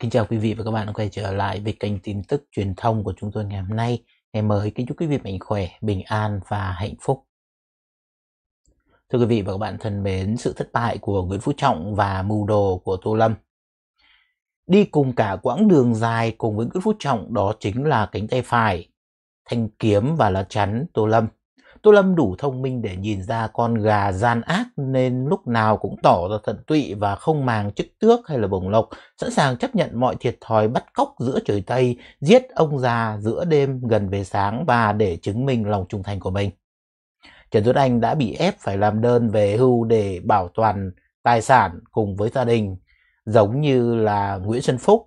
Kính chào quý vị và các bạn đã quay trở lại với kênh tin tức truyền thông của chúng tôi ngày hôm nay. Ngày mới kính chúc quý vị mạnh khỏe, bình an và hạnh phúc. Thưa quý vị và các bạn thân mến, sự thất bại của Nguyễn Phú Trọng và mưu đồ của Tô Lâm. Đi cùng cả quãng đường dài cùng với Nguyễn Phú Trọng đó chính là cánh tay phải, thanh kiếm và lá chắn Tô Lâm. Tô Lâm đủ thông minh để nhìn ra con gà gian ác nên lúc nào cũng tỏ ra thận tụy và không màng chức tước hay là bổng lộc, sẵn sàng chấp nhận mọi thiệt thòi bắt cóc giữa trời Tây, giết ông già giữa đêm gần về sáng và để chứng minh lòng trung thành của mình. Trần Tuấn Anh đã bị ép phải làm đơn về hưu để bảo toàn tài sản cùng với gia đình, giống như là Nguyễn Xuân Phúc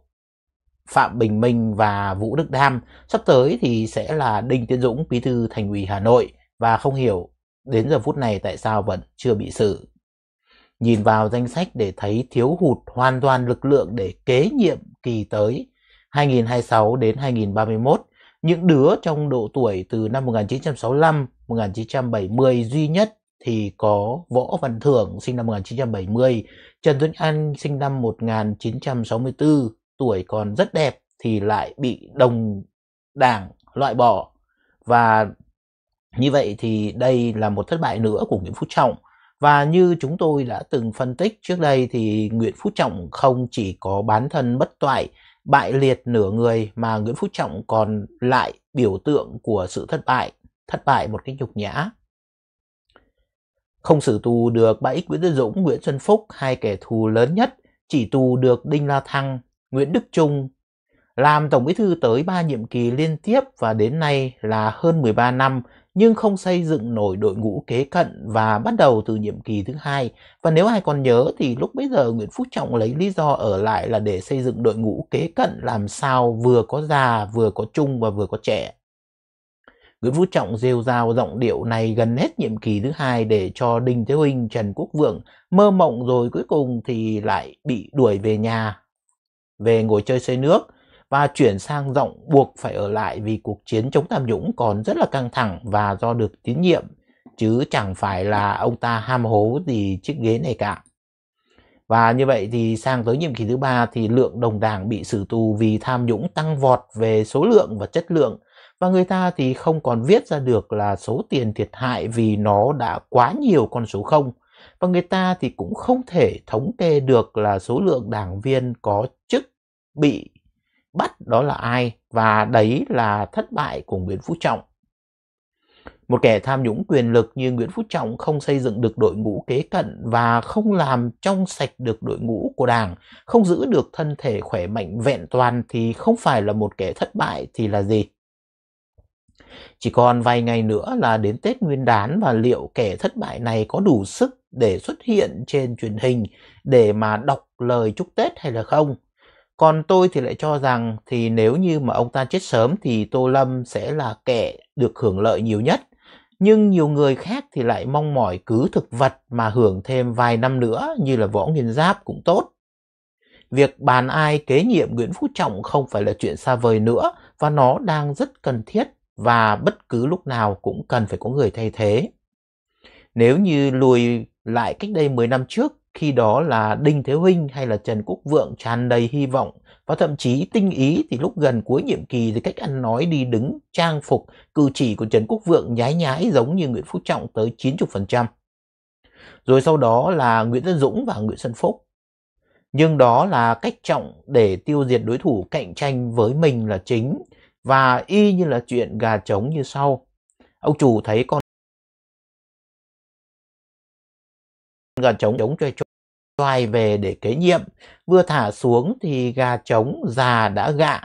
Phạm Bình Minh và Vũ Đức Đam, sắp tới thì sẽ là Đinh Tiến Dũng, Bí thư Thành ủy Hà Nội và không hiểu đến giờ phút này tại sao vẫn chưa bị xử. Nhìn vào danh sách để thấy thiếu hụt hoàn toàn lực lượng để kế nhiệm kỳ tới 2026 đến 2031. Những đứa trong độ tuổi từ năm 1965, 1970 duy nhất thì có Võ Văn Thưởng sinh năm 1970, Trần Tuấn Anh sinh năm 1964, tuổi còn rất đẹp thì lại bị đồng đảng loại bỏ và như vậy thì đây là một thất bại nữa của Nguyễn Phú Trọng. Và như chúng tôi đã từng phân tích trước đây thì Nguyễn Phú Trọng không chỉ có bán thân bất toại, bại liệt nửa người mà Nguyễn Phú Trọng còn lại biểu tượng của sự thất bại, thất bại một cái nhục nhã. Không xử tù được bà Ích Nguyễn Đức Dũng, Nguyễn Xuân Phúc, hai kẻ thù lớn nhất, chỉ tù được Đinh La Thăng, Nguyễn Đức Trung, làm Tổng Bí Thư tới ba nhiệm kỳ liên tiếp và đến nay là hơn 13 năm nhưng không xây dựng nổi đội ngũ kế cận và bắt đầu từ nhiệm kỳ thứ hai. Và nếu ai còn nhớ thì lúc bấy giờ Nguyễn Phú Trọng lấy lý do ở lại là để xây dựng đội ngũ kế cận làm sao vừa có già, vừa có trung và vừa có trẻ. Nguyễn Phú Trọng rêu rao giọng điệu này gần hết nhiệm kỳ thứ hai để cho Đinh Thế Huynh, Trần Quốc Vượng mơ mộng rồi cuối cùng thì lại bị đuổi về nhà. Về ngồi chơi xây nước, và chuyển sang giọng buộc phải ở lại vì cuộc chiến chống tham nhũng còn rất là căng thẳng và do được tín nhiệm, chứ chẳng phải là ông ta ham hố gì chiếc ghế này cả. Và như vậy thì sang tới nhiệm kỳ thứ ba thì lượng đồng đảng bị xử tù vì tham nhũng tăng vọt về số lượng và chất lượng và người ta thì không còn viết ra được là số tiền thiệt hại vì nó đã quá nhiều con số không và người ta thì cũng không thể thống kê được là số lượng đảng viên có chức bị bắt đó là ai và đấy là thất bại của Nguyễn Phú Trọng. Một kẻ tham nhũng quyền lực như Nguyễn Phú Trọng không xây dựng được đội ngũ kế cận và không làm trong sạch được đội ngũ của Đảng, không giữ được thân thể khỏe mạnh vẹn toàn thì không phải là một kẻ thất bại thì là gì? Chỉ còn vài ngày nữa là đến Tết Nguyên đán và liệu kẻ thất bại này có đủ sức để xuất hiện trên truyền hình để mà đọc lời chúc Tết hay là không? Còn tôi thì lại cho rằng thì nếu như mà ông ta chết sớm thì Tô Lâm sẽ là kẻ được hưởng lợi nhiều nhất. Nhưng nhiều người khác thì lại mong mỏi cứ thực vật mà hưởng thêm vài năm nữa như là Võ Nguyên Giáp cũng tốt. Việc bàn ai kế nhiệm Nguyễn Phú Trọng không phải là chuyện xa vời nữa và nó đang rất cần thiết và bất cứ lúc nào cũng cần phải có người thay thế. Nếu như lùi lại cách đây 10 năm trước khi đó là Đinh Thế Huynh hay là Trần Quốc Vượng tràn đầy hy vọng và thậm chí tinh ý thì lúc gần cuối nhiệm kỳ thì cách ăn nói đi đứng, trang phục, cử chỉ của Trần Quốc Vượng nhái nhái giống như Nguyễn Phú Trọng tới 90%. Rồi sau đó là Nguyễn Tân Dũng và Nguyễn Xuân Phúc. Nhưng đó là cách trọng để tiêu diệt đối thủ cạnh tranh với mình là chính và y như là chuyện gà trống như sau. Ông chủ thấy con gà trống chống cho choai về để kế nhiệm. Vừa thả xuống thì gà trống già đã gạ.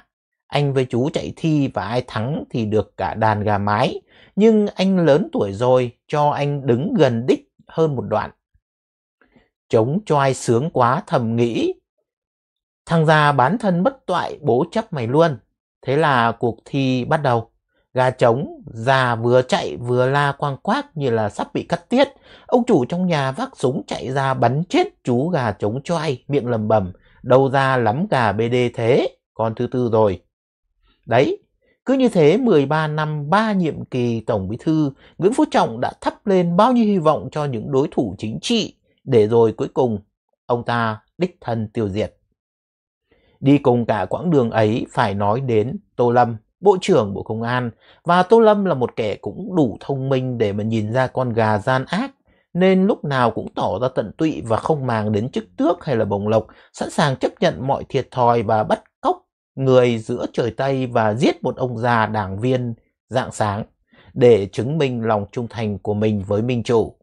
Anh với chú chạy thi và ai thắng thì được cả đàn gà mái. Nhưng anh lớn tuổi rồi, cho anh đứng gần đích hơn một đoạn. Trống choai sướng quá thầm nghĩ. Thằng già bán thân bất toại bố chấp mày luôn. Thế là cuộc thi bắt đầu. Gà trống, già vừa chạy vừa la quang quác như là sắp bị cắt tiết. Ông chủ trong nhà vác súng chạy ra bắn chết chú gà trống choai, miệng lầm bầm Đâu ra lắm gà BD thế, con thứ tư rồi. Đấy, cứ như thế 13 năm 3 nhiệm kỳ Tổng Bí Thư, Nguyễn Phú Trọng đã thắp lên bao nhiêu hy vọng cho những đối thủ chính trị, để rồi cuối cùng ông ta đích thân tiêu diệt. Đi cùng cả quãng đường ấy phải nói đến Tô Lâm. Bộ trưởng Bộ Công an và Tô Lâm là một kẻ cũng đủ thông minh để mà nhìn ra con gà gian ác nên lúc nào cũng tỏ ra tận tụy và không màng đến chức tước hay là bồng lộc, sẵn sàng chấp nhận mọi thiệt thòi và bắt cóc người giữa trời Tây và giết một ông già đảng viên dạng sáng để chứng minh lòng trung thành của mình với Minh Chủ.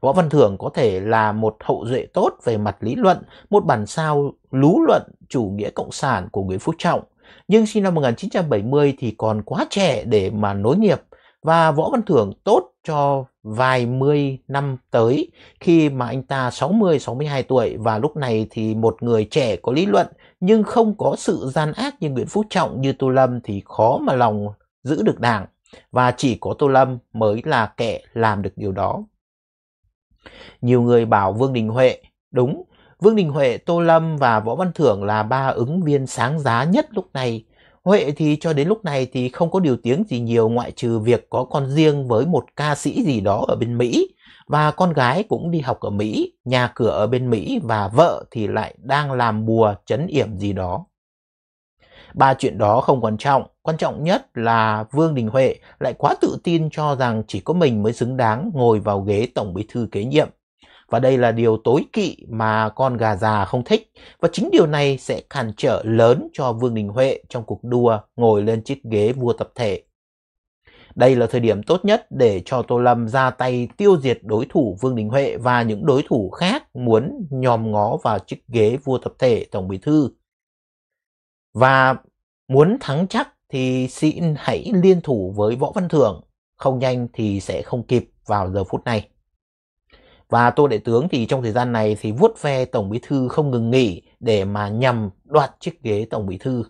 Võ Văn Thưởng có thể là một hậu duệ tốt về mặt lý luận, một bản sao lú luận chủ nghĩa cộng sản của Nguyễn Phú Trọng, nhưng sinh năm 1970 thì còn quá trẻ để mà nối nghiệp và Võ Văn Thưởng tốt cho vài mươi năm tới khi mà anh ta 60-62 tuổi và lúc này thì một người trẻ có lý luận nhưng không có sự gian ác như Nguyễn Phú Trọng như Tô Lâm thì khó mà lòng giữ được đảng và chỉ có Tô Lâm mới là kẻ làm được điều đó. Nhiều người bảo Vương Đình Huệ đúng Vương Đình Huệ, Tô Lâm và Võ Văn Thưởng là ba ứng viên sáng giá nhất lúc này. Huệ thì cho đến lúc này thì không có điều tiếng gì nhiều ngoại trừ việc có con riêng với một ca sĩ gì đó ở bên Mỹ và con gái cũng đi học ở Mỹ, nhà cửa ở bên Mỹ và vợ thì lại đang làm bùa chấn yểm gì đó. Ba chuyện đó không quan trọng, quan trọng nhất là Vương Đình Huệ lại quá tự tin cho rằng chỉ có mình mới xứng đáng ngồi vào ghế Tổng Bí thư kế nhiệm. Và đây là điều tối kỵ mà con gà già không thích. Và chính điều này sẽ cản trở lớn cho Vương Đình Huệ trong cuộc đua ngồi lên chiếc ghế vua tập thể. Đây là thời điểm tốt nhất để cho Tô Lâm ra tay tiêu diệt đối thủ Vương Đình Huệ và những đối thủ khác muốn nhòm ngó vào chiếc ghế vua tập thể Tổng Bí Thư. Và muốn thắng chắc thì xin hãy liên thủ với Võ Văn Thưởng, không nhanh thì sẽ không kịp vào giờ phút này. Và Tô Đại Tướng thì trong thời gian này thì vuốt ve Tổng Bí Thư không ngừng nghỉ để mà nhằm đoạt chiếc ghế Tổng Bí Thư.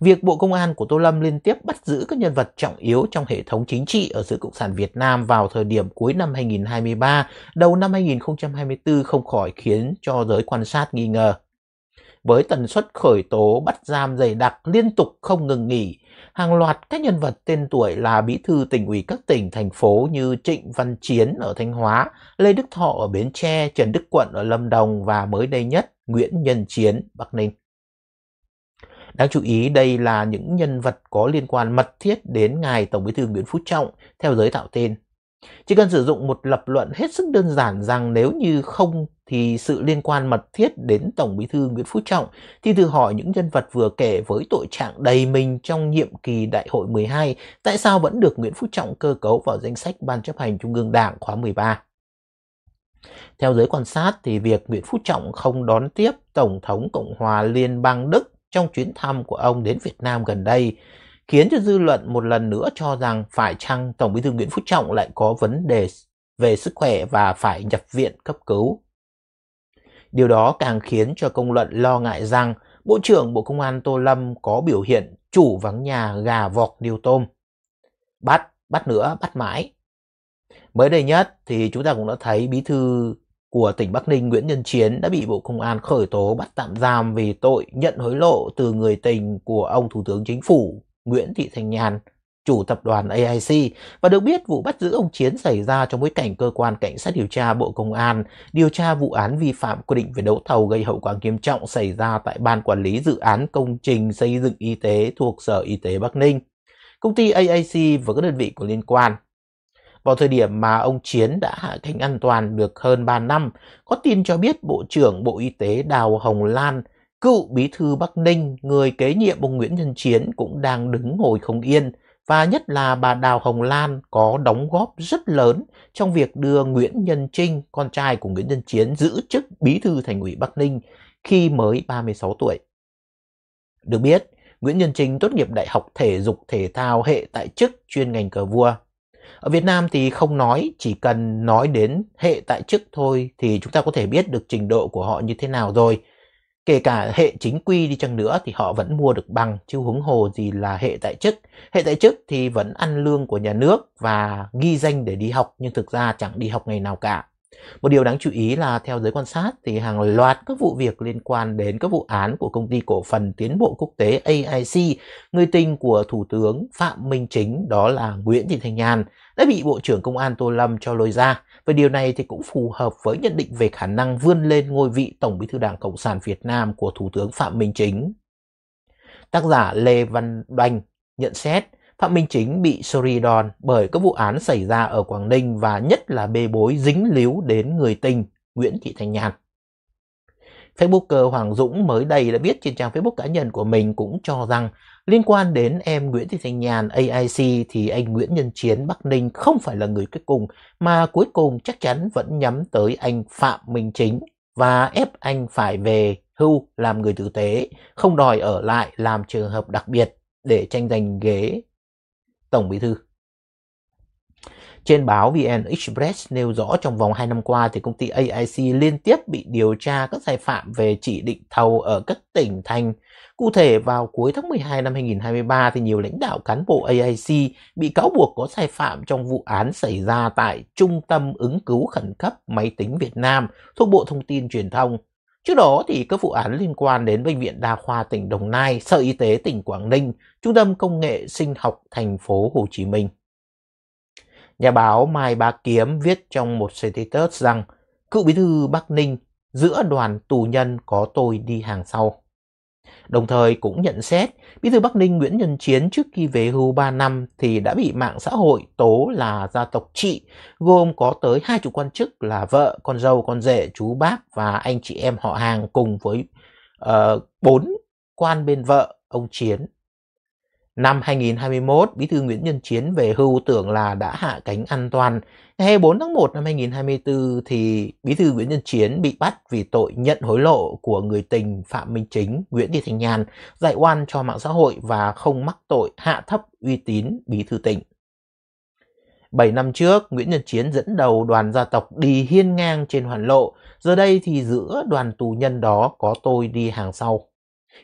Việc Bộ Công an của Tô Lâm liên tiếp bắt giữ các nhân vật trọng yếu trong hệ thống chính trị ở giữa Cộng sản Việt Nam vào thời điểm cuối năm 2023, đầu năm 2024 không khỏi khiến cho giới quan sát nghi ngờ với tần suất khởi tố bắt giam dày đặc liên tục không ngừng nghỉ. Hàng loạt các nhân vật tên tuổi là bí thư tỉnh ủy các tỉnh, thành phố như Trịnh Văn Chiến ở Thanh Hóa, Lê Đức Thọ ở Bến Tre, Trần Đức Quận ở Lâm Đồng và mới đây nhất Nguyễn Nhân Chiến, Bắc Ninh. Đáng chú ý đây là những nhân vật có liên quan mật thiết đến ngài Tổng Bí thư Nguyễn Phú Trọng theo giới tạo tên. Chỉ cần sử dụng một lập luận hết sức đơn giản rằng nếu như không thì sự liên quan mật thiết đến Tổng Bí thư Nguyễn Phú Trọng thì thử hỏi những nhân vật vừa kể với tội trạng đầy mình trong nhiệm kỳ Đại hội 12 tại sao vẫn được Nguyễn Phú Trọng cơ cấu vào danh sách Ban chấp hành Trung ương Đảng khóa 13. Theo giới quan sát thì việc Nguyễn Phú Trọng không đón tiếp Tổng thống Cộng hòa Liên bang Đức trong chuyến thăm của ông đến Việt Nam gần đây khiến cho dư luận một lần nữa cho rằng phải chăng Tổng bí thư Nguyễn Phú Trọng lại có vấn đề về sức khỏe và phải nhập viện cấp cứu. Điều đó càng khiến cho công luận lo ngại rằng Bộ trưởng Bộ Công an Tô Lâm có biểu hiện chủ vắng nhà gà vọt điêu tôm. Bắt, bắt nữa, bắt mãi. Mới đây nhất thì chúng ta cũng đã thấy bí thư của tỉnh Bắc Ninh Nguyễn Nhân Chiến đã bị Bộ Công an khởi tố bắt tạm giam vì tội nhận hối lộ từ người tình của ông Thủ tướng Chính phủ Nguyễn Thị Thanh Nhàn, chủ tập đoàn AIC và được biết vụ bắt giữ ông Chiến xảy ra trong bối cảnh cơ quan cảnh sát điều tra Bộ Công an điều tra vụ án vi phạm quy định về đấu thầu gây hậu quả nghiêm trọng xảy ra tại Ban Quản lý Dự án Công trình Xây dựng Y tế thuộc Sở Y tế Bắc Ninh, công ty AIC và các đơn vị có liên quan. Vào thời điểm mà ông Chiến đã hạ cánh an toàn được hơn 3 năm, có tin cho biết Bộ trưởng Bộ Y tế Đào Hồng Lan Cựu bí thư Bắc Ninh, người kế nhiệm ông Nguyễn Nhân Chiến cũng đang đứng ngồi không yên và nhất là bà Đào Hồng Lan có đóng góp rất lớn trong việc đưa Nguyễn Nhân Trinh, con trai của Nguyễn Nhân Chiến, giữ chức bí thư thành ủy Bắc Ninh khi mới 36 tuổi. Được biết, Nguyễn Nhân Trinh tốt nghiệp Đại học Thể dục Thể thao hệ tại chức chuyên ngành cờ vua. Ở Việt Nam thì không nói, chỉ cần nói đến hệ tại chức thôi thì chúng ta có thể biết được trình độ của họ như thế nào rồi kể cả hệ chính quy đi chăng nữa thì họ vẫn mua được bằng chứ huống hồ gì là hệ tại chức hệ tại chức thì vẫn ăn lương của nhà nước và ghi danh để đi học nhưng thực ra chẳng đi học ngày nào cả một điều đáng chú ý là theo giới quan sát thì hàng loạt các vụ việc liên quan đến các vụ án của công ty cổ phần tiến bộ quốc tế AIC, người tình của Thủ tướng Phạm Minh Chính đó là Nguyễn Thị Thanh Nhàn đã bị Bộ trưởng Công an Tô Lâm cho lôi ra. Và điều này thì cũng phù hợp với nhận định về khả năng vươn lên ngôi vị Tổng Bí thư Đảng Cộng sản Việt Nam của Thủ tướng Phạm Minh Chính. Tác giả Lê Văn Đoanh nhận xét Phạm Minh Chính bị sori đòn bởi các vụ án xảy ra ở Quảng Ninh và nhất là bê bối dính líu đến người tình Nguyễn Thị Thanh Nhàn. Facebooker Hoàng Dũng mới đây đã viết trên trang Facebook cá nhân của mình cũng cho rằng Liên quan đến em Nguyễn Thị Thanh Nhàn AIC thì anh Nguyễn Nhân Chiến Bắc Ninh không phải là người cuối cùng mà cuối cùng chắc chắn vẫn nhắm tới anh Phạm Minh Chính và ép anh phải về hưu làm người tử tế, không đòi ở lại làm trường hợp đặc biệt để tranh giành ghế Tổng Bí Thư. Trên báo VN Express nêu rõ trong vòng 2 năm qua thì công ty AIC liên tiếp bị điều tra các sai phạm về chỉ định thầu ở các tỉnh thành Cụ thể, vào cuối tháng 12 năm 2023, thì nhiều lãnh đạo cán bộ AIC bị cáo buộc có sai phạm trong vụ án xảy ra tại Trung tâm ứng cứu khẩn cấp máy tính Việt Nam thuộc Bộ Thông tin Truyền thông. Trước đó, thì các vụ án liên quan đến Bệnh viện Đa khoa tỉnh Đồng Nai, Sở Y tế tỉnh Quảng Ninh, Trung tâm Công nghệ Sinh học thành phố Hồ Chí Minh. Nhà báo Mai Bá Kiếm viết trong một status rằng cựu bí thư Bắc Ninh giữa đoàn tù nhân có tôi đi hàng sau. Đồng thời cũng nhận xét, Bí thư Bắc Ninh Nguyễn Nhân Chiến trước khi về hưu 3 năm thì đã bị mạng xã hội tố là gia tộc trị, gồm có tới hai chủ quan chức là vợ, con dâu, con rể, chú bác và anh chị em họ hàng cùng với ờ, bốn uh, quan bên vợ ông Chiến Năm 2021, Bí thư Nguyễn Nhân Chiến về hưu tưởng là đã hạ cánh an toàn. Ngày 24 tháng 1 năm 2024 thì Bí thư Nguyễn Nhân Chiến bị bắt vì tội nhận hối lộ của người tình Phạm Minh Chính, Nguyễn Thị Thanh Nhàn, dạy oan cho mạng xã hội và không mắc tội hạ thấp uy tín Bí thư tỉnh. 7 năm trước, Nguyễn Nhân Chiến dẫn đầu đoàn gia tộc đi hiên ngang trên hoàn lộ. Giờ đây thì giữa đoàn tù nhân đó có tôi đi hàng sau.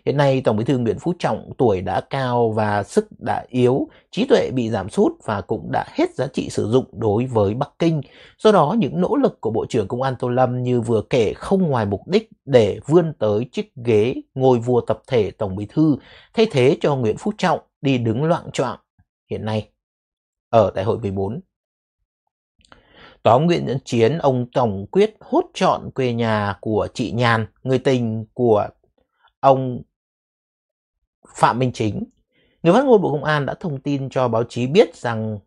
Hiện nay, Tổng bí thư Nguyễn Phú Trọng tuổi đã cao và sức đã yếu, trí tuệ bị giảm sút và cũng đã hết giá trị sử dụng đối với Bắc Kinh. Do đó, những nỗ lực của Bộ trưởng Công an Tô Lâm như vừa kể không ngoài mục đích để vươn tới chiếc ghế ngồi vua tập thể Tổng bí thư, thay thế cho Nguyễn Phú Trọng đi đứng loạn trọng hiện nay ở Đại hội 14. Tóm Nguyễn dẫn chiến, ông Tổng quyết hốt chọn quê nhà của chị Nhàn, người tình của ông Phạm Minh Chính, người phát ngôn Bộ Công an đã thông tin cho báo chí biết rằng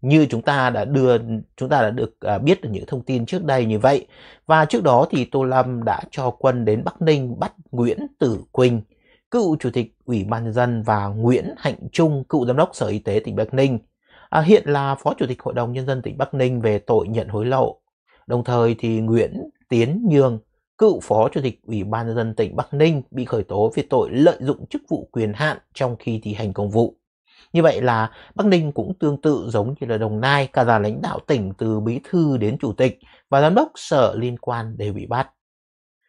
như chúng ta đã đưa chúng ta đã được à, biết được những thông tin trước đây như vậy và trước đó thì Tô Lâm đã cho quân đến Bắc Ninh bắt Nguyễn Tử Quỳnh, cựu chủ tịch Ủy ban nhân dân và Nguyễn Hạnh Trung, cựu giám đốc Sở Y tế tỉnh Bắc Ninh. À, hiện là phó chủ tịch Hội đồng nhân dân tỉnh Bắc Ninh về tội nhận hối lộ. Đồng thời thì Nguyễn Tiến Nhường cựu phó chủ tịch Ủy ban nhân dân tỉnh Bắc Ninh bị khởi tố về tội lợi dụng chức vụ quyền hạn trong khi thi hành công vụ. Như vậy là Bắc Ninh cũng tương tự giống như là Đồng Nai, cả là lãnh đạo tỉnh từ bí thư đến chủ tịch và giám đốc sở liên quan đều bị bắt.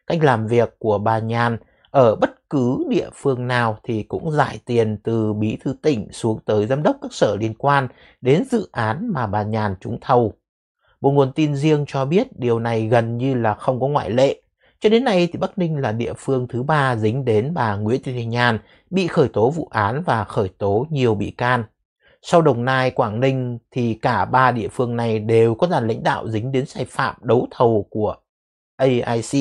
Cách làm việc của bà Nhàn ở bất cứ địa phương nào thì cũng giải tiền từ bí thư tỉnh xuống tới giám đốc các sở liên quan đến dự án mà bà Nhàn trúng thầu. Một nguồn tin riêng cho biết điều này gần như là không có ngoại lệ cho đến nay thì Bắc Ninh là địa phương thứ ba dính đến bà Nguyễn Thị Thanh Nhàn bị khởi tố vụ án và khởi tố nhiều bị can. Sau Đồng Nai, Quảng Ninh thì cả ba địa phương này đều có dàn lãnh đạo dính đến sai phạm đấu thầu của AIC.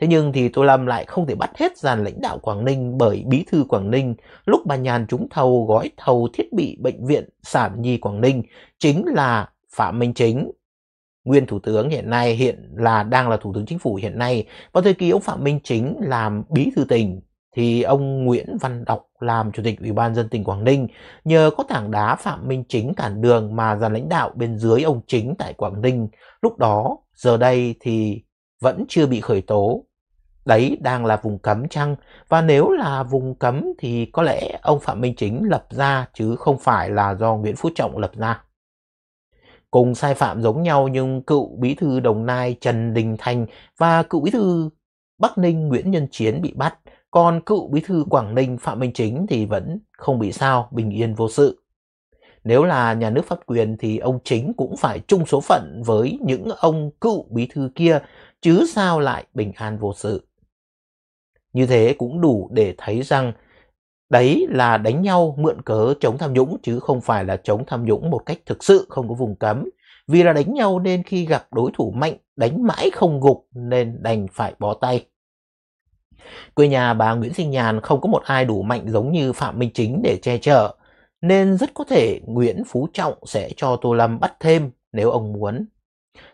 Thế nhưng thì Tô Lâm lại không thể bắt hết dàn lãnh đạo Quảng Ninh bởi bí thư Quảng Ninh lúc bà Nhàn trúng thầu gói thầu thiết bị bệnh viện sản nhi Quảng Ninh chính là Phạm Minh Chính nguyên thủ tướng hiện nay hiện là đang là thủ tướng chính phủ hiện nay vào thời kỳ ông Phạm Minh Chính làm bí thư tỉnh thì ông Nguyễn Văn Đọc làm chủ tịch ủy ban dân tỉnh Quảng Ninh nhờ có tảng đá Phạm Minh Chính cản đường mà dàn lãnh đạo bên dưới ông chính tại Quảng Ninh lúc đó giờ đây thì vẫn chưa bị khởi tố đấy đang là vùng cấm chăng và nếu là vùng cấm thì có lẽ ông Phạm Minh Chính lập ra chứ không phải là do Nguyễn Phú Trọng lập ra cùng sai phạm giống nhau nhưng cựu bí thư Đồng Nai Trần Đình Thành và cựu bí thư Bắc Ninh Nguyễn Nhân Chiến bị bắt, còn cựu bí thư Quảng Ninh Phạm Minh Chính thì vẫn không bị sao, bình yên vô sự. Nếu là nhà nước pháp quyền thì ông Chính cũng phải chung số phận với những ông cựu bí thư kia, chứ sao lại bình an vô sự. Như thế cũng đủ để thấy rằng Đấy là đánh nhau mượn cớ chống tham nhũng chứ không phải là chống tham nhũng một cách thực sự không có vùng cấm. Vì là đánh nhau nên khi gặp đối thủ mạnh đánh mãi không gục nên đành phải bó tay. Quê nhà bà Nguyễn Sinh Nhàn không có một ai đủ mạnh giống như Phạm Minh Chính để che chở, nên rất có thể Nguyễn Phú Trọng sẽ cho Tô Lâm bắt thêm nếu ông muốn.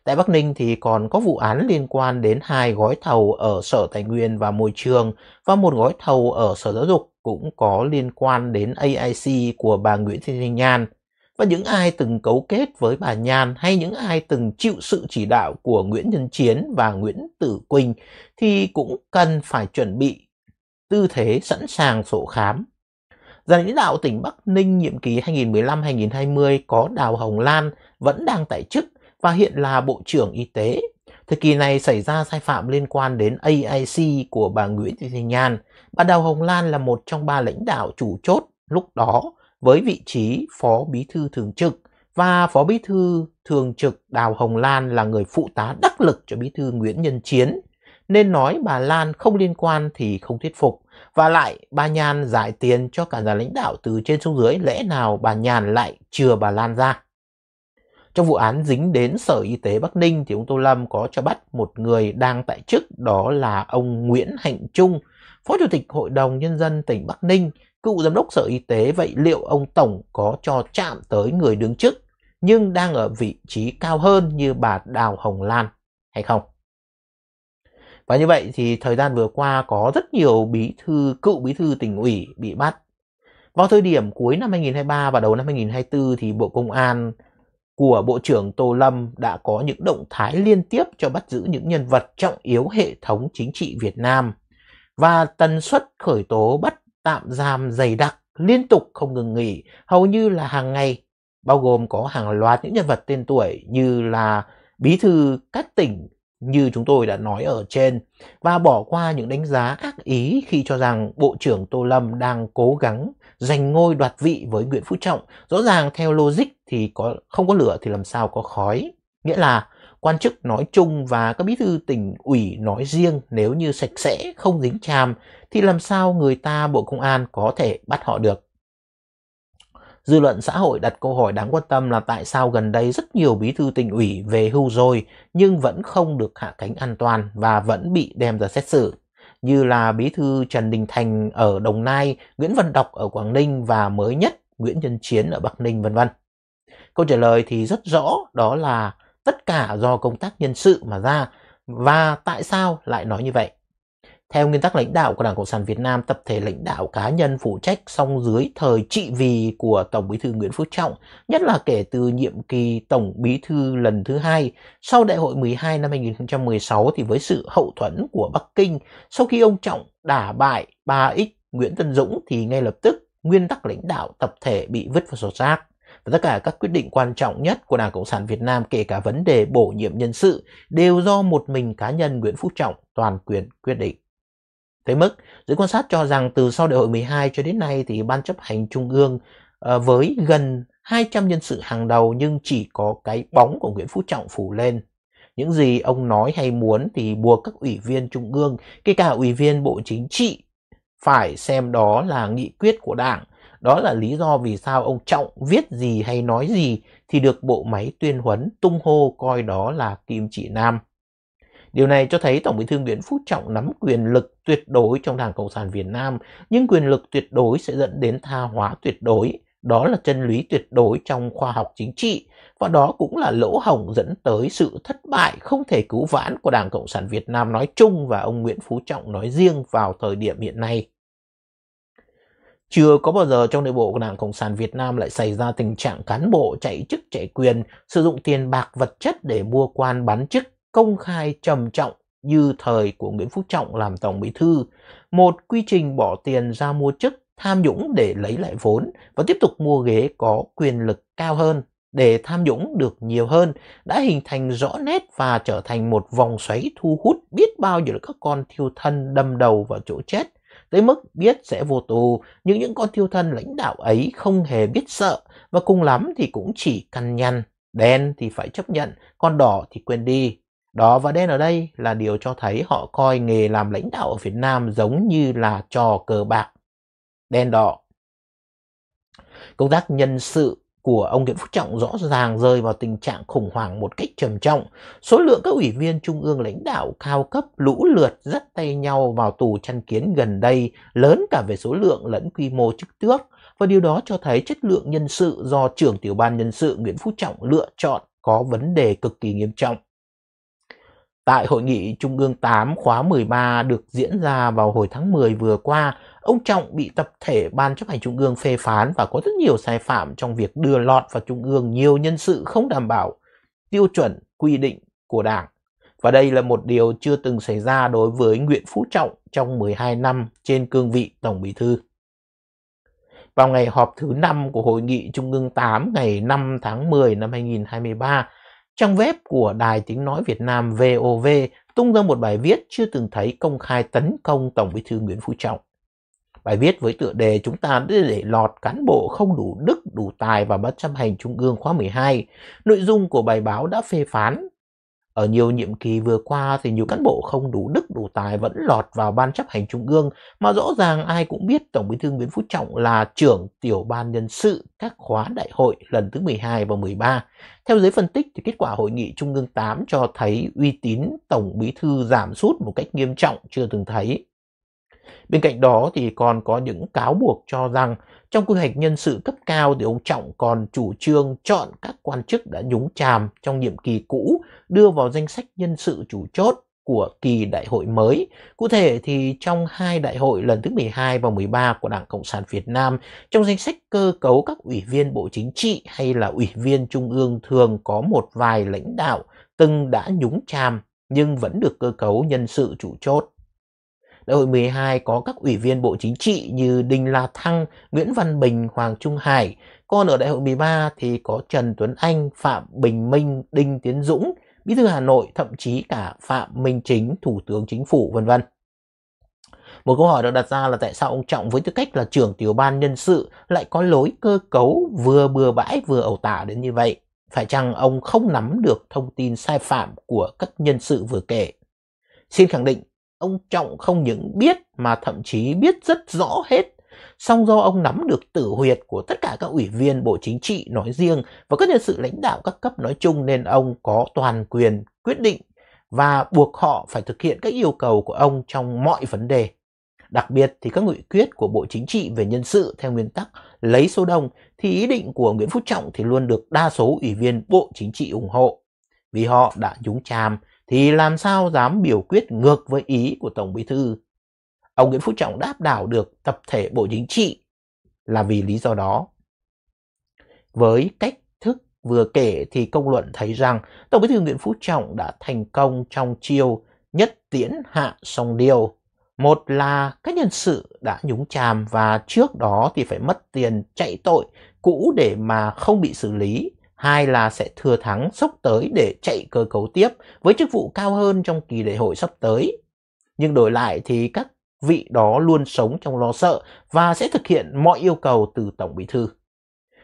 Tại Bắc Ninh thì còn có vụ án liên quan đến hai gói thầu ở Sở Tài nguyên và Môi trường và một gói thầu ở Sở Giáo dục cũng có liên quan đến AIC của bà Nguyễn Thị Thanh Nhan. Và những ai từng cấu kết với bà Nhan hay những ai từng chịu sự chỉ đạo của Nguyễn Nhân Chiến và Nguyễn Tử Quỳnh thì cũng cần phải chuẩn bị tư thế sẵn sàng sổ khám Nhà lãnh đạo tỉnh Bắc Ninh nhiệm kỳ 2015-2020 có Đào Hồng Lan vẫn đang tại chức và hiện là Bộ trưởng Y tế. Thời kỳ này xảy ra sai phạm liên quan đến AIC của bà Nguyễn Thị Thanh Nhàn. Bà Đào Hồng Lan là một trong ba lãnh đạo chủ chốt lúc đó với vị trí Phó Bí thư Thường trực và Phó Bí thư Thường trực Đào Hồng Lan là người phụ tá đắc lực cho Bí thư Nguyễn Nhân Chiến. Nên nói bà Lan không liên quan thì không thuyết phục. Và lại bà Nhàn giải tiền cho cả nhà lãnh đạo từ trên xuống dưới lẽ nào bà Nhàn lại chừa bà Lan ra. Trong vụ án dính đến Sở Y tế Bắc Ninh thì ông Tô Lâm có cho bắt một người đang tại chức đó là ông Nguyễn Hạnh Trung, Phó Chủ tịch Hội đồng Nhân dân tỉnh Bắc Ninh, cựu Giám đốc Sở Y tế. Vậy liệu ông Tổng có cho chạm tới người đứng chức nhưng đang ở vị trí cao hơn như bà Đào Hồng Lan hay không? Và như vậy thì thời gian vừa qua có rất nhiều bí thư, cựu bí thư tỉnh ủy bị bắt. Vào thời điểm cuối năm 2023 và đầu năm 2024 thì Bộ Công an của Bộ trưởng Tô Lâm đã có những động thái liên tiếp cho bắt giữ những nhân vật trọng yếu hệ thống chính trị Việt Nam và tần suất khởi tố bắt tạm giam dày đặc liên tục không ngừng nghỉ hầu như là hàng ngày bao gồm có hàng loạt những nhân vật tên tuổi như là bí thư các tỉnh như chúng tôi đã nói ở trên và bỏ qua những đánh giá ác ý khi cho rằng Bộ trưởng Tô Lâm đang cố gắng giành ngôi đoạt vị với Nguyễn Phú Trọng. Rõ ràng theo logic thì có không có lửa thì làm sao có khói. Nghĩa là quan chức nói chung và các bí thư tỉnh ủy nói riêng nếu như sạch sẽ, không dính chàm thì làm sao người ta Bộ Công an có thể bắt họ được. Dư luận xã hội đặt câu hỏi đáng quan tâm là tại sao gần đây rất nhiều bí thư tỉnh ủy về hưu rồi nhưng vẫn không được hạ cánh an toàn và vẫn bị đem ra xét xử. Như là bí thư Trần Đình Thành ở Đồng Nai, Nguyễn Văn Đọc ở Quảng Ninh và mới nhất Nguyễn Nhân Chiến ở Bắc Ninh vân vân. Câu trả lời thì rất rõ đó là tất cả do công tác nhân sự mà ra và tại sao lại nói như vậy? Theo nguyên tắc lãnh đạo của Đảng Cộng sản Việt Nam, tập thể lãnh đạo cá nhân phụ trách song dưới thời trị vì của Tổng Bí thư Nguyễn Phú Trọng, nhất là kể từ nhiệm kỳ Tổng Bí thư lần thứ hai sau Đại hội 12 năm 2016 thì với sự hậu thuẫn của Bắc Kinh, sau khi ông Trọng đả bại 3X Nguyễn Tân Dũng thì ngay lập tức nguyên tắc lãnh đạo tập thể bị vứt vào sổ rác và tất cả các quyết định quan trọng nhất của Đảng Cộng sản Việt Nam kể cả vấn đề bổ nhiệm nhân sự đều do một mình cá nhân Nguyễn Phú Trọng toàn quyền quyết định tới mức giới quan sát cho rằng từ sau đại hội 12 cho đến nay thì ban chấp hành trung ương ờ, với gần 200 nhân sự hàng đầu nhưng chỉ có cái bóng của Nguyễn Phú Trọng phủ lên. Những gì ông nói hay muốn thì buộc các ủy viên trung ương, kể cả ủy viên Bộ Chính trị phải xem đó là nghị quyết của Đảng. Đó là lý do vì sao ông Trọng viết gì hay nói gì thì được bộ máy tuyên huấn tung hô coi đó là kim chỉ nam. Điều này cho thấy Tổng bí thư Nguyễn Phú Trọng nắm quyền lực tuyệt đối trong Đảng Cộng sản Việt Nam, nhưng quyền lực tuyệt đối sẽ dẫn đến tha hóa tuyệt đối. Đó là chân lý tuyệt đối trong khoa học chính trị, và đó cũng là lỗ hổng dẫn tới sự thất bại không thể cứu vãn của Đảng Cộng sản Việt Nam nói chung và ông Nguyễn Phú Trọng nói riêng vào thời điểm hiện nay. Chưa có bao giờ trong nội bộ của Đảng Cộng sản Việt Nam lại xảy ra tình trạng cán bộ chạy chức chạy quyền, sử dụng tiền bạc vật chất để mua quan bán chức, công khai trầm trọng như thời của Nguyễn Phú Trọng làm Tổng Bí Thư, một quy trình bỏ tiền ra mua chức tham nhũng để lấy lại vốn và tiếp tục mua ghế có quyền lực cao hơn để tham nhũng được nhiều hơn đã hình thành rõ nét và trở thành một vòng xoáy thu hút biết bao nhiêu các con thiêu thân đâm đầu vào chỗ chết tới mức biết sẽ vô tù nhưng những con thiêu thân lãnh đạo ấy không hề biết sợ và cùng lắm thì cũng chỉ cằn nhằn đen thì phải chấp nhận còn đỏ thì quên đi đỏ và đen ở đây là điều cho thấy họ coi nghề làm lãnh đạo ở Việt Nam giống như là trò cờ bạc. Đen đỏ. Công tác nhân sự của ông Nguyễn Phú Trọng rõ ràng rơi vào tình trạng khủng hoảng một cách trầm trọng. Số lượng các ủy viên trung ương lãnh đạo cao cấp lũ lượt dắt tay nhau vào tù chăn kiến gần đây lớn cả về số lượng lẫn quy mô chức tước và điều đó cho thấy chất lượng nhân sự do trưởng tiểu ban nhân sự Nguyễn Phú Trọng lựa chọn có vấn đề cực kỳ nghiêm trọng. Tại hội nghị Trung ương 8 khóa 13 được diễn ra vào hồi tháng 10 vừa qua, ông Trọng bị tập thể Ban chấp hành Trung ương phê phán và có rất nhiều sai phạm trong việc đưa lọt vào Trung ương nhiều nhân sự không đảm bảo tiêu chuẩn quy định của Đảng. Và đây là một điều chưa từng xảy ra đối với Nguyễn Phú Trọng trong 12 năm trên cương vị Tổng Bí thư. Vào ngày họp thứ 5 của Hội nghị Trung ương 8 ngày 5 tháng 10 năm 2023, trang web của Đài Tiếng Nói Việt Nam VOV tung ra một bài viết chưa từng thấy công khai tấn công Tổng bí thư Nguyễn Phú Trọng. Bài viết với tựa đề chúng ta đã để lọt cán bộ không đủ đức, đủ tài và bất chấp hành Trung ương khóa 12. Nội dung của bài báo đã phê phán ở nhiều nhiệm kỳ vừa qua thì nhiều cán bộ không đủ đức đủ tài vẫn lọt vào ban chấp hành trung ương mà rõ ràng ai cũng biết Tổng bí thư Nguyễn Phú Trọng là trưởng tiểu ban nhân sự các khóa đại hội lần thứ 12 và 13. Theo giới phân tích thì kết quả hội nghị trung ương 8 cho thấy uy tín Tổng bí thư giảm sút một cách nghiêm trọng chưa từng thấy Bên cạnh đó thì còn có những cáo buộc cho rằng trong quy hoạch nhân sự cấp cao thì ông Trọng còn chủ trương chọn các quan chức đã nhúng chàm trong nhiệm kỳ cũ đưa vào danh sách nhân sự chủ chốt của kỳ đại hội mới. Cụ thể thì trong hai đại hội lần thứ 12 và 13 của Đảng Cộng sản Việt Nam, trong danh sách cơ cấu các ủy viên Bộ Chính trị hay là ủy viên Trung ương thường có một vài lãnh đạo từng đã nhúng chàm nhưng vẫn được cơ cấu nhân sự chủ chốt. Đại hội 12 có các ủy viên Bộ Chính trị như Đinh La Thăng, Nguyễn Văn Bình, Hoàng Trung Hải. Còn ở đại hội 13 thì có Trần Tuấn Anh, Phạm Bình Minh, Đinh Tiến Dũng, Bí thư Hà Nội, thậm chí cả Phạm Minh Chính, Thủ tướng Chính phủ vân vân. Một câu hỏi được đặt ra là tại sao ông Trọng với tư cách là trưởng tiểu ban nhân sự lại có lối cơ cấu vừa bừa bãi vừa ẩu tả đến như vậy? Phải chăng ông không nắm được thông tin sai phạm của các nhân sự vừa kể? Xin khẳng định Ông Trọng không những biết mà thậm chí biết rất rõ hết. Song do ông nắm được tử huyệt của tất cả các ủy viên Bộ Chính trị nói riêng và các nhân sự lãnh đạo các cấp nói chung nên ông có toàn quyền quyết định và buộc họ phải thực hiện các yêu cầu của ông trong mọi vấn đề. Đặc biệt thì các nghị quyết của Bộ Chính trị về nhân sự theo nguyên tắc lấy số đông thì ý định của Nguyễn Phú Trọng thì luôn được đa số ủy viên Bộ Chính trị ủng hộ vì họ đã nhúng chàm thì làm sao dám biểu quyết ngược với ý của Tổng Bí thư. Ông Nguyễn Phú Trọng đáp đảo được tập thể Bộ Chính trị là vì lý do đó. Với cách thức vừa kể thì công luận thấy rằng Tổng Bí thư Nguyễn Phú Trọng đã thành công trong chiêu nhất tiễn hạ song điều Một là các nhân sự đã nhúng chàm và trước đó thì phải mất tiền chạy tội cũ để mà không bị xử lý hai là sẽ thừa thắng sốc tới để chạy cơ cấu tiếp với chức vụ cao hơn trong kỳ đại hội sắp tới. Nhưng đổi lại thì các vị đó luôn sống trong lo sợ và sẽ thực hiện mọi yêu cầu từ Tổng Bí Thư.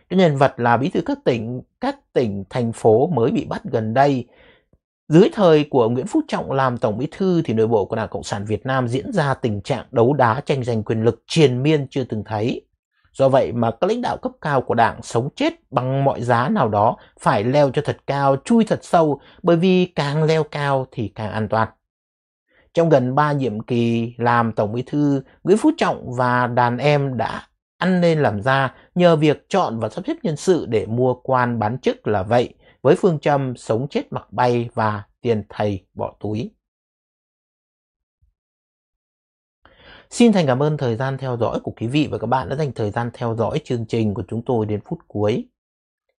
Các nhân vật là Bí Thư các tỉnh, các tỉnh, thành phố mới bị bắt gần đây. Dưới thời của Nguyễn Phú Trọng làm Tổng Bí Thư thì nội bộ của Đảng Cộng sản Việt Nam diễn ra tình trạng đấu đá tranh giành quyền lực triền miên chưa từng thấy. Do vậy mà các lãnh đạo cấp cao của đảng sống chết bằng mọi giá nào đó phải leo cho thật cao, chui thật sâu bởi vì càng leo cao thì càng an toàn. Trong gần 3 nhiệm kỳ làm Tổng bí thư, Nguyễn Phú Trọng và đàn em đã ăn nên làm ra nhờ việc chọn và sắp xếp nhân sự để mua quan bán chức là vậy, với phương châm sống chết mặc bay và tiền thầy bỏ túi. Xin thành cảm ơn thời gian theo dõi của quý vị và các bạn đã dành thời gian theo dõi chương trình của chúng tôi đến phút cuối.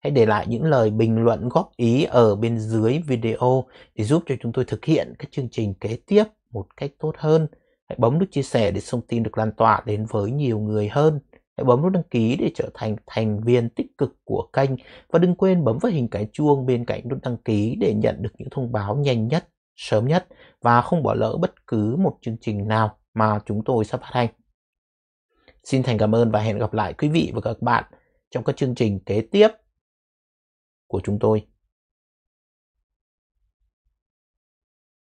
Hãy để lại những lời bình luận góp ý ở bên dưới video để giúp cho chúng tôi thực hiện các chương trình kế tiếp một cách tốt hơn. Hãy bấm nút chia sẻ để thông tin được lan tỏa đến với nhiều người hơn. Hãy bấm nút đăng ký để trở thành thành viên tích cực của kênh và đừng quên bấm vào hình cái chuông bên cạnh nút đăng ký để nhận được những thông báo nhanh nhất, sớm nhất và không bỏ lỡ bất cứ một chương trình nào mà chúng tôi sắp phát hành. Xin thành cảm ơn và hẹn gặp lại quý vị và các bạn trong các chương trình kế tiếp của chúng tôi.